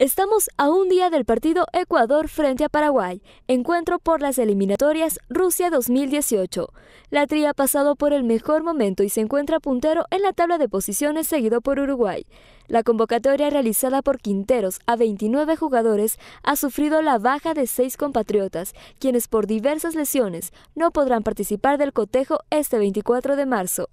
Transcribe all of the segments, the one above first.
Estamos a un día del partido Ecuador frente a Paraguay, encuentro por las eliminatorias Rusia 2018. La tri ha pasado por el mejor momento y se encuentra puntero en la tabla de posiciones seguido por Uruguay. La convocatoria realizada por Quinteros a 29 jugadores ha sufrido la baja de seis compatriotas, quienes por diversas lesiones no podrán participar del cotejo este 24 de marzo.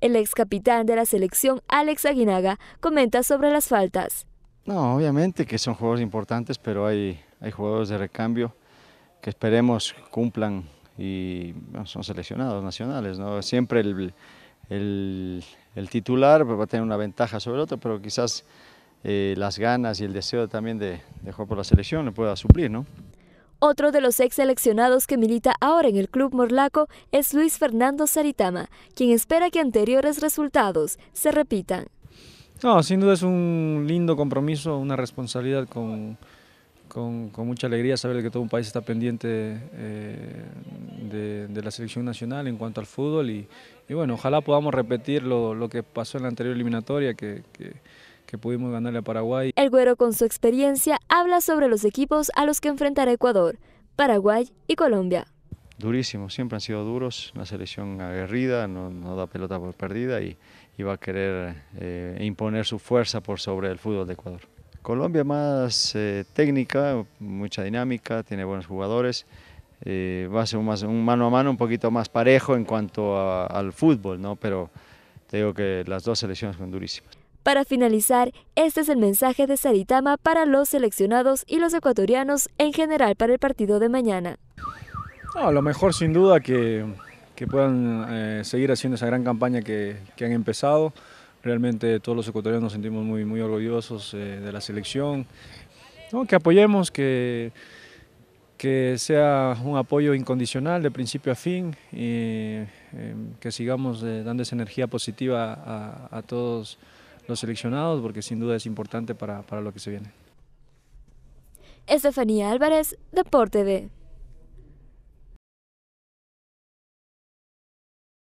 El ex capitán de la selección Alex Aguinaga comenta sobre las faltas. No, obviamente que son juegos importantes, pero hay, hay jugadores de recambio que esperemos cumplan y son seleccionados nacionales. ¿no? Siempre el, titular pues, va a tener una ventaja sobre otro, pero quizás eh, las ganas y el deseo también de, de jugar por la selección le pueda suplir. ¿no? Otro de los ex seleccionados que milita ahora en el club morlaco es Luis Fernando Saritama, quien espera que anteriores resultados se repitan. No, sin duda es un lindo compromiso, una responsabilidad con, mucha alegría saber que todo un país está pendiente eh, de, la selección nacional en cuanto al fútbol y, bueno, ojalá podamos repetir lo, que pasó en la anterior eliminatoria que, que pudimos ganarle a Paraguay. El Güero con su experiencia habla sobre los equipos a los que enfrentará Ecuador, Paraguay y Colombia durísimos, siempre han sido duros, una selección aguerrida, no, da pelota por perdida y, va a querer eh, imponer su fuerza por sobre el fútbol de Ecuador. Colombia más eh, técnica, mucha dinámica, tiene buenos jugadores, eh, va a ser un, más, mano a mano un poquito más parejo en cuanto al fútbol, ¿no? pero te digo que las dos selecciones son durísimas. Para finalizar, este es el mensaje de Saritama para los seleccionados y los ecuatorianos en general para el partido de mañana. No, lo mejor sin duda que, puedan eh, seguir haciendo esa gran campaña que, han empezado. Realmente todos los ecuatorianos nos sentimos muy, muy orgullosos eh, de la selección. que apoyemos, que, que sea un apoyo incondicional de principio a fin y em, que sigamos eh, dando esa energía positiva a, todos los seleccionados porque sin duda es importante para, para lo que se viene. Estefanía Álvarez, Deporte de.